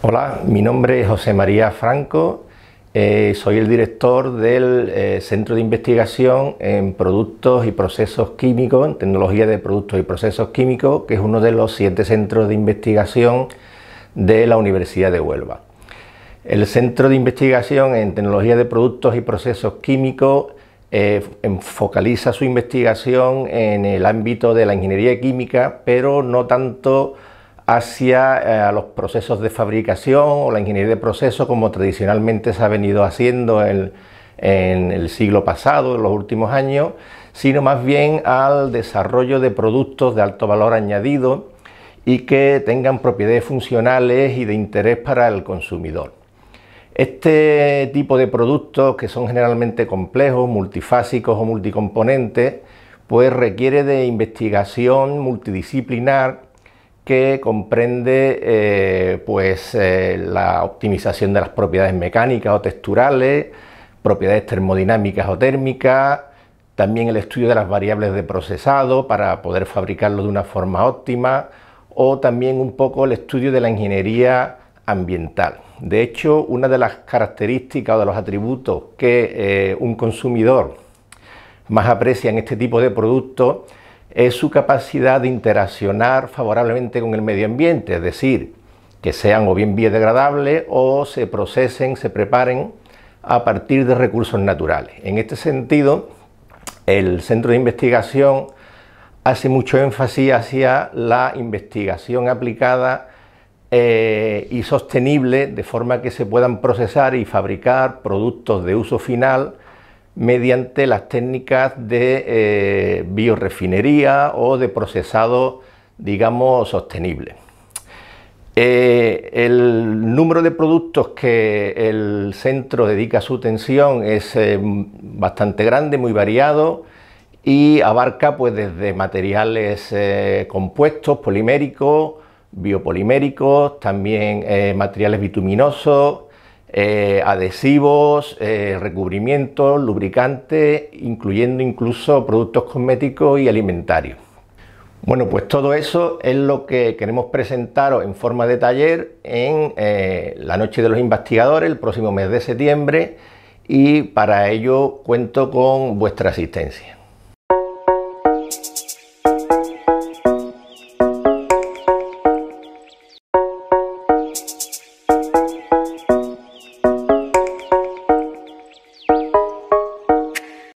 Hola, mi nombre es José María Franco, eh, soy el director del eh, Centro de Investigación en Productos y Procesos Químicos, en Tecnología de Productos y Procesos Químicos, que es uno de los siete centros de investigación de la Universidad de Huelva. El Centro de Investigación en Tecnología de Productos y Procesos Químicos eh, focaliza su investigación en el ámbito de la ingeniería química, pero no tanto hacia eh, los procesos de fabricación o la ingeniería de procesos, como tradicionalmente se ha venido haciendo en, en el siglo pasado, en los últimos años, sino más bien al desarrollo de productos de alto valor añadido y que tengan propiedades funcionales y de interés para el consumidor. Este tipo de productos, que son generalmente complejos, multifásicos o multicomponentes, pues requiere de investigación multidisciplinar que comprende eh, pues, eh, la optimización de las propiedades mecánicas o texturales, propiedades termodinámicas o térmicas, también el estudio de las variables de procesado para poder fabricarlo de una forma óptima o también un poco el estudio de la ingeniería ambiental. De hecho, una de las características o de los atributos que eh, un consumidor más aprecia en este tipo de productos es su capacidad de interaccionar favorablemente con el medio ambiente, es decir, que sean o bien biodegradables o se procesen, se preparen a partir de recursos naturales. En este sentido, el centro de investigación hace mucho énfasis hacia la investigación aplicada eh, y sostenible, de forma que se puedan procesar y fabricar productos de uso final mediante las técnicas de eh, biorefinería o de procesado, digamos, sostenible. Eh, el número de productos que el centro dedica a su atención es eh, bastante grande, muy variado y abarca pues desde materiales compuestos, poliméricos, biopoliméricos, también materiales bituminosos, eh, adhesivos, eh, recubrimientos, lubricantes, incluyendo incluso productos cosméticos y alimentarios. Bueno, pues todo eso es lo que queremos presentaros en forma de taller en eh, la Noche de los Investigadores, el próximo mes de septiembre, y para ello cuento con vuestra asistencia.